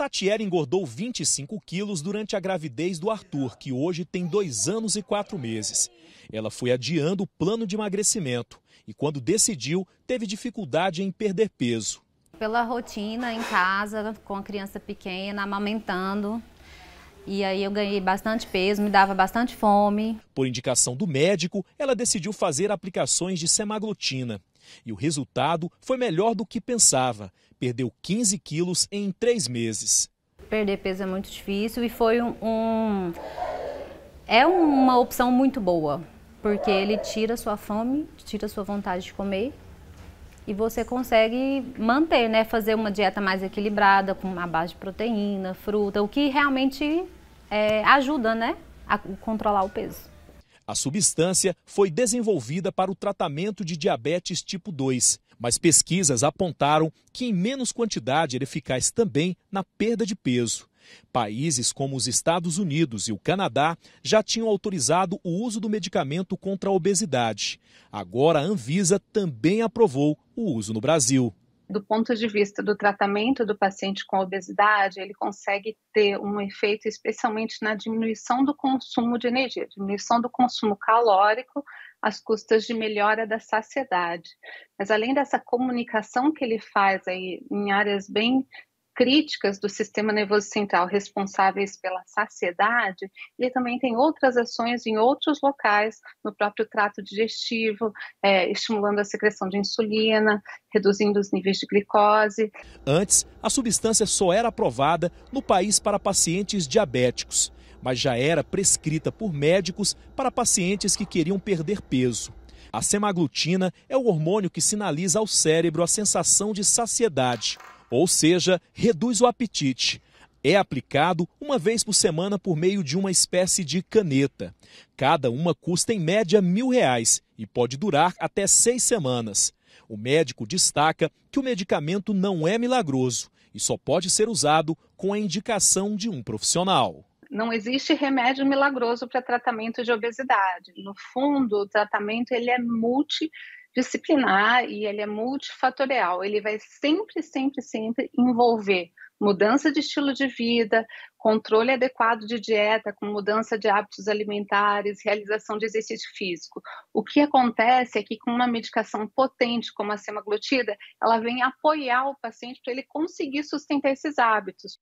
Tatiera engordou 25 quilos durante a gravidez do Arthur, que hoje tem dois anos e quatro meses. Ela foi adiando o plano de emagrecimento e, quando decidiu, teve dificuldade em perder peso. Pela rotina em casa, com a criança pequena, amamentando, e aí eu ganhei bastante peso, me dava bastante fome. Por indicação do médico, ela decidiu fazer aplicações de semaglutina. E o resultado foi melhor do que pensava. Perdeu 15 quilos em três meses. Perder peso é muito difícil e foi um, um é uma opção muito boa, porque ele tira sua fome, tira sua vontade de comer e você consegue manter, né? Fazer uma dieta mais equilibrada, com uma base de proteína, fruta, o que realmente é, ajuda, né? A controlar o peso. A substância foi desenvolvida para o tratamento de diabetes tipo 2, mas pesquisas apontaram que em menos quantidade era eficaz também na perda de peso. Países como os Estados Unidos e o Canadá já tinham autorizado o uso do medicamento contra a obesidade. Agora a Anvisa também aprovou o uso no Brasil do ponto de vista do tratamento do paciente com obesidade, ele consegue ter um efeito especialmente na diminuição do consumo de energia, diminuição do consumo calórico às custas de melhora da saciedade. Mas além dessa comunicação que ele faz aí em áreas bem críticas do sistema nervoso central responsáveis pela saciedade, ele também tem outras ações em outros locais, no próprio trato digestivo, é, estimulando a secreção de insulina, reduzindo os níveis de glicose. Antes, a substância só era aprovada no país para pacientes diabéticos, mas já era prescrita por médicos para pacientes que queriam perder peso. A semaglutina é o hormônio que sinaliza ao cérebro a sensação de saciedade ou seja, reduz o apetite. É aplicado uma vez por semana por meio de uma espécie de caneta. Cada uma custa em média mil reais e pode durar até seis semanas. O médico destaca que o medicamento não é milagroso e só pode ser usado com a indicação de um profissional não existe remédio milagroso para tratamento de obesidade. No fundo, o tratamento ele é multi disciplinar e ele é multifatorial. Ele vai sempre, sempre, sempre envolver mudança de estilo de vida, controle adequado de dieta, com mudança de hábitos alimentares, realização de exercício físico. O que acontece é que com uma medicação potente como a semaglutida, ela vem apoiar o paciente para ele conseguir sustentar esses hábitos.